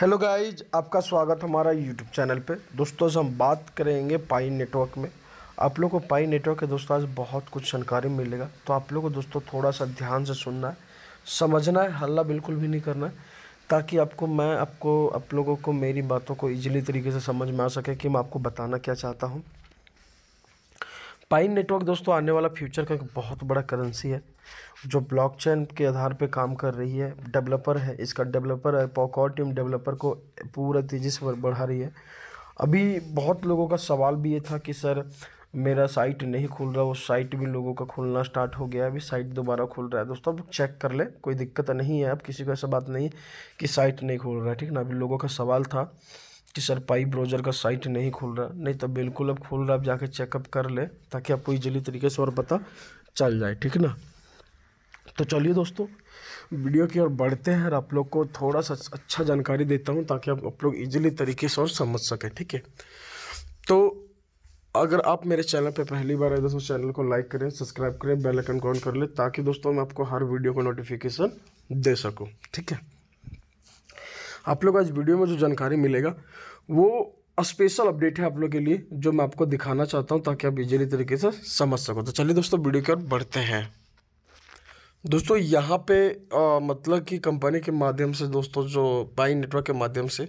hello guys आपका स्वागत हमारा यूट्यूब चैनल पे दोस्तों आज हम बात करेंगे पाई नेटवर्क में आप लोगों को पाई नेटवर्क के दोस्तों आज बहुत कुछ जानकारी मिलेगा तो आप लोग को दोस्तों थोड़ा सा ध्यान से सुनना है समझना है हल्ला बिल्कुल भी नहीं करना है ताकि आपको मैं आपको आप लोगों को मेरी बातों को ईजिली तरीके से समझ में आ सके कि मैं आपको बताना क्या चाहता हूँ पाइन नेटवर्क दोस्तों आने वाला फ्यूचर का एक बहुत बड़ा करेंसी है जो ब्लॉकचेन के आधार पे काम कर रही है डेवलपर है इसका डेवलपर है पॉकॉर टीम डेवलपर को पूरा तेज़ी से बढ़ा रही है अभी बहुत लोगों का सवाल भी ये था कि सर मेरा साइट नहीं खुल रहा वो साइट भी लोगों का खुलना स्टार्ट हो गया अभी साइट दोबारा खुल रहा है दोस्तों अब चेक कर ले कोई दिक्कत नहीं है अब किसी को ऐसा बात नहीं कि साइट नहीं खुल रहा है ठीक ना अभी लोगों का सवाल था कि सर पाई ब्राउज़र का साइट नहीं खुल रहा नहीं तो बिल्कुल अब खुल रहा आप जाके चेकअप कर ले ताकि आपको ईजिली तरीके से और पता चल जाए ठीक ना तो चलिए दोस्तों वीडियो की ओर बढ़ते हैं और आप लोग को थोड़ा सा अच्छा जानकारी देता हूँ ताकि आप लोग ईजिली तरीके से और समझ सकें ठीक है तो अगर आप मेरे चैनल पर पहली बार आए दोस्तों चैनल को लाइक करें सब्सक्राइब करें बेल आइकन को ऑन कर लें ताकि दोस्तों मैं आपको हर वीडियो का नोटिफिकेशन दे सकूँ ठीक है आप लोग आज वीडियो में जो जानकारी मिलेगा वो स्पेशल अपडेट है आप लोग के लिए जो मैं आपको दिखाना चाहता हूँ ताकि आप इजीली तरीके से समझ सको तो चलिए दोस्तों वीडियो की ओर बढ़ते हैं दोस्तों यहाँ पे आ, मतलब कि कंपनी के माध्यम से दोस्तों जो पाई नेटवर्क के माध्यम से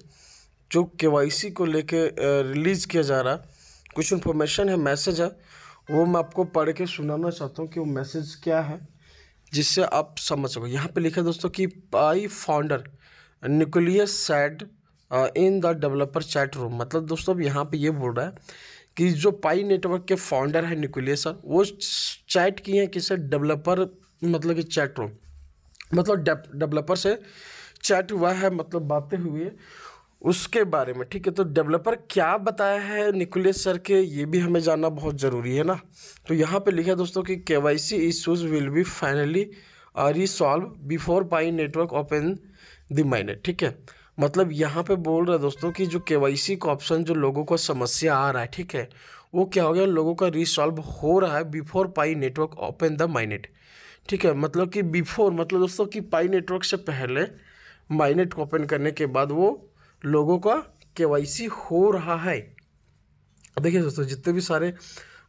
जो के को लेके रिलीज़ किया जा रहा कुछ इन्फॉर्मेशन है मैसेज है वो मैं आपको पढ़ के सुनाना चाहता हूँ कि वो मैसेज क्या है जिससे आप समझ सको यहाँ पे लिखा है दोस्तों कि Pi founder Nicolas set in the developer chat room मतलब दोस्तों अब यहाँ पे ये बोल रहा है कि जो पाई नेटवर्क के फाउंडर है न्यूक्लियस सर वो चैट किए हैं किसे डेवलपर मतलब कि चैट रूम मतलब डेवलपर से चैट हुआ है मतलब बातें हुई है उसके बारे में ठीक है तो डेवलपर क्या बताया है निकुलेस सर के ये भी हमें जानना बहुत ज़रूरी है ना तो यहाँ पे लिखा दोस्तों कि K Y C issues will be finally resolved before Pi network open the mainnet ठीक है मतलब यहाँ पे बोल रहा है दोस्तों कि जो के का ऑप्शन जो लोगों को समस्या आ रहा है ठीक है वो क्या हो गया लोगों का रिसॉल्व हो रहा है before Pi network open the mainnet ठीक है मतलब कि बिफोर मतलब दोस्तों कि पाई नेटवर्क से पहले माइनेट को ओपन करने के बाद वो लोगों का के हो रहा है देखिए दोस्तों जितने भी सारे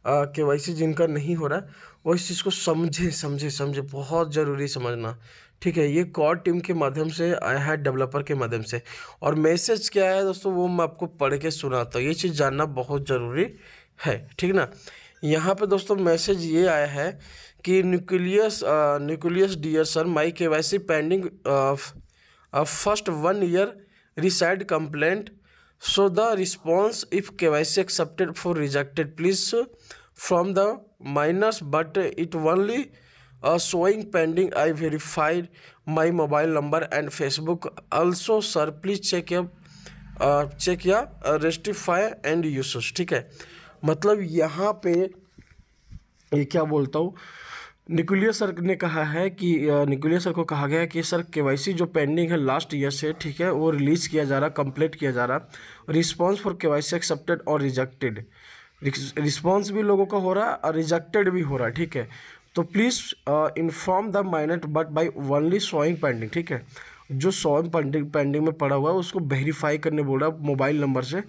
के वाई सी जिनका नहीं हो रहा है वो इस चीज़ को समझे समझे समझे बहुत ज़रूरी समझना ठीक है ये कॉर टीम के माध्यम से आया है डेवलपर के माध्यम से और मैसेज क्या है दोस्तों वो मैं आपको पढ़ के सुनाता हूँ ये चीज़ जानना बहुत ज़रूरी है ठीक ना यहाँ पे दोस्तों मैसेज ये आया है कि Nicolas Nicolas dear sir my K Y C pending first one year raised complaint so the response if K Y C accepted for rejected please from the minus but it only showing pending I verified my mobile number and Facebook also sir please check check या rectify and use ठीक है मतलब यहाँ पे ये क्या बोलता हूँ निकुलियर सर ने कहा है कि निकुलियर सर को कहा गया है कि सर के जो पेंडिंग है लास्ट ईयर से ठीक है वो रिलीज़ किया जा रहा कंप्लीट किया जा रहा रिस्पॉन्स फॉर के एक्सेप्टेड और रिजेक्टेड रिस्पॉन्स भी लोगों का हो रहा है और रिजेक्टेड भी हो रहा है ठीक है तो please inform the mainnet but by only showing pending ठीक है जो सॉइंग पेंडिंग पेंडिंग में पड़ा हुआ है उसको वेरीफाई करने बोल रहा है मोबाइल नंबर से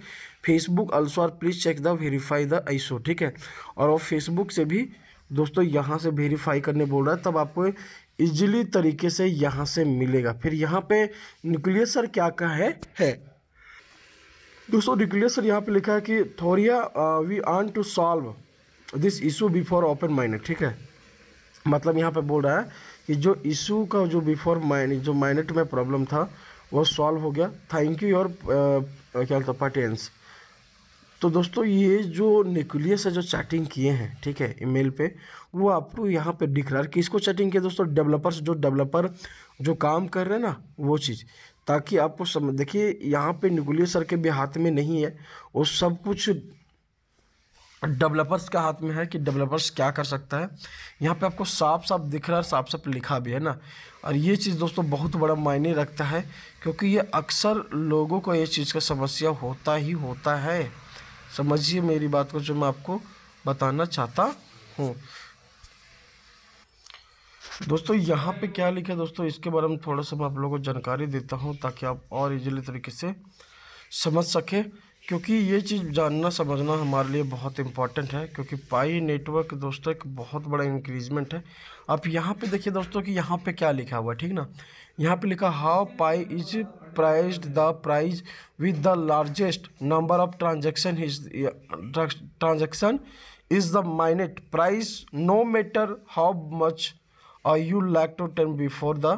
Facebook also please check the verify the आईसो ठीक है और वो फेसबुक से भी दोस्तों यहाँ से वेरीफाई करने बोल रहा है तब आपको इजीली तरीके से यहाँ से मिलेगा फिर यहाँ पे न्यूक्लियर सर क्या का है है दोस्तों न्यूक्लियर सर यहाँ पे लिखा है कि थोरिया we want to solve this issue before open mainnet ठीक है मतलब यहाँ पे बोल रहा है कि जो इशू का जो बिफोर माइंड जो माइनेट में प्रॉब्लम था वो सॉल्व हो गया थैंक यू योर क्या पटेंस तो दोस्तों ये जो न्यूक्लियस है जो चैटिंग किए हैं ठीक है ईमेल पे वो आपको तो यहाँ पे दिख रहा है किसको चैटिंग किया दोस्तों डेवलपर्स जो डेवलपर जो काम कर रहे हैं ना वो चीज़ ताकि आपको समझ देखिए यहाँ पे न्यूक्लियस सर के भी हाथ में नहीं है वो सब कुछ डेवलपर्स का हाथ में है कि डेवलपर्स क्या कर सकता है यहाँ पे आपको साफ साफ दिख रहा है साफ साफ लिखा भी है ना और ये चीज़ दोस्तों बहुत बड़ा मायने रखता है क्योंकि ये अक्सर लोगों को ये चीज़ का समस्या होता ही होता है समझिए मेरी बात को जो मैं आपको बताना चाहता हूँ दोस्तों यहाँ पे क्या लिखा है दोस्तों इसके बारे में थोड़ा सा मैं आप लोगों को जानकारी देता हूँ ताकि आप और इजीली तरीके से समझ सकें क्योंकि ये चीज़ जानना समझना हमारे लिए बहुत इम्पॉर्टेंट है क्योंकि पाई नेटवर्क दोस्तों एक बहुत बड़ा इंक्रीजमेंट है आप यहाँ पे देखिए दोस्तों कि यहाँ पे क्या लिखा हुआ है ठीक ना यहाँ पे लिखा how Pi is priced the price with the largest number of transaction transaction is the mainnet price no matter how much I you like to turn before the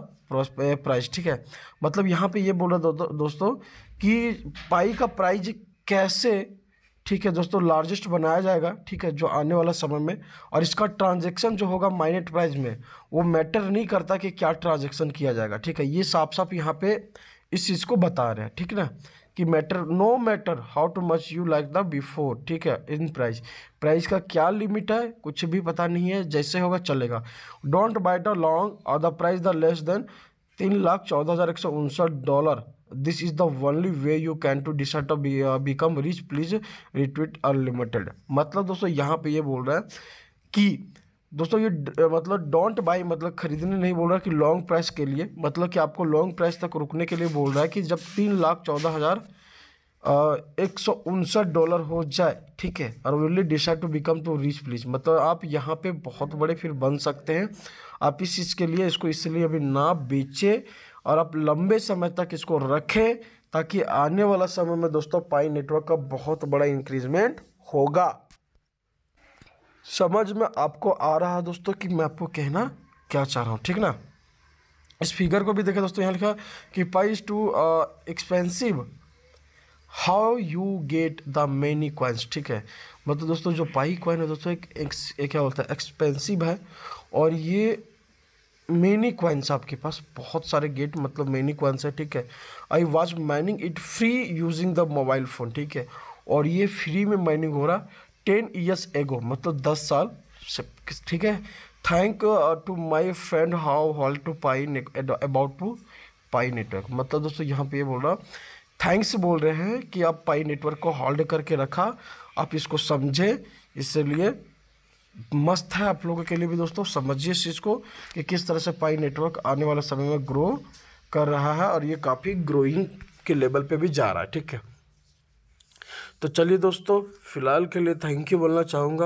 price ठीक है मतलब यहाँ पे ये बोल रहा दो, दो, दोस्तों कि पाई का प्राइज कैसे ठीक है दोस्तों लार्जेस्ट बनाया जाएगा ठीक है जो आने वाला समय में और इसका ट्रांजैक्शन जो होगा माइनेट प्राइस में वो मैटर नहीं करता कि क्या ट्रांजैक्शन किया जाएगा ठीक है ये साफ साफ यहाँ पे इस चीज़ को बता रहे हैं ठीक ना कि matter no matter how to much you like the before ठीक है इन प्राइस प्राइस का क्या लिमिट है कुछ भी पता नहीं है जैसे होगा चलेगा डोंट बाय द लॉन्ग और the price the less than तीन लाख चौदह हज़ार एक सौ उनसठ dollar this is the only way you can to decide to become rich please retweet unlimited मतलब दोस्तों यहाँ पे ये बोल रहा है कि दोस्तों ये मतलब डोंट बाई मतलब खरीदने नहीं बोल रहा कि लॉन्ग प्राइस के लिए मतलब कि आपको लॉन्ग प्राइस तक रुकने के लिए बोल रहा है कि जब तीन लाख चौदह हज़ार एक सौ उनसठ डॉलर हो जाए ठीक है और we'll decide to become to rich please मतलब आप यहाँ पे बहुत बड़े फिर बन सकते हैं आप इस चीज़ के लिए इसको इसलिए अभी ना बेचें और आप लंबे समय तक इसको रखें ताकि आने वाला समय में दोस्तों पाई नेटवर्क का बहुत बड़ा इंक्रीजमेंट होगा समझ में आपको आ रहा है दोस्तों कि मैं आपको कहना क्या चाह रहा हूँ ठीक ना इस फिगर को भी देखें दोस्तों यहाँ लिखा कि Pi's too expensive how you get the many coins ठीक है मतलब दोस्तों जो पाई क्वाइन है दोस्तों एक, एक, एक क्या बोलता है एक्सपेंसिव है और ये मेनी क्वाइंस आपके पास बहुत सारे गेट मतलब मेनी क्वाइंस है ठीक है I was mining it free using the mobile phone ठीक है और ये फ्री में माइनिंग हो रहा टेन ईयर्स एगो मतलब दस साल से ठीक है thank to my friend how hall to Pi about to Pi network मतलब दोस्तों यहाँ पे ये बोल रहा थैंक्स बोल रहे हैं कि आप पाई नेटवर्क को हॉल्ड करके रखा आप इसको समझें इसलिए मस्त है आप लोगों के लिए भी दोस्तों समझिए इस चीज़ को कि किस तरह से पाई नेटवर्क आने वाले समय में ग्रो कर रहा है और ये काफ़ी ग्रोइंग के लेवल पे भी जा रहा है ठीक है तो चलिए दोस्तों फ़िलहाल के लिए थैंक यू बोलना चाहूँगा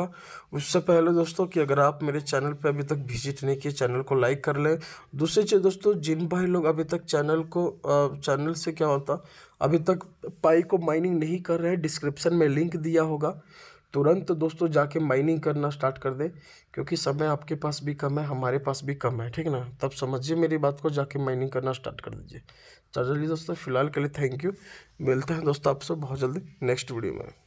उससे पहले दोस्तों कि अगर आप मेरे चैनल पर अभी तक विजिट नहीं किए चैनल को लाइक कर लें दूसरी चीज़ दोस्तों जिन भाई लोग अभी तक चैनल को चैनल से क्या होता अभी तक पाई को माइनिंग नहीं कर रहे हैं डिस्क्रिप्शन में लिंक दिया होगा तुरंत दोस्तों जाके माइनिंग करना स्टार्ट कर दे क्योंकि समय आपके पास भी कम है हमारे पास भी कम है ठीक ना तब समझिए मेरी बात को जाके माइनिंग करना स्टार्ट कर दीजिए चार्जर तो लिए दोस्तों फिलहाल के लिए थैंक यू मिलते हैं दोस्तों आपसे बहुत जल्दी नेक्स्ट वीडियो में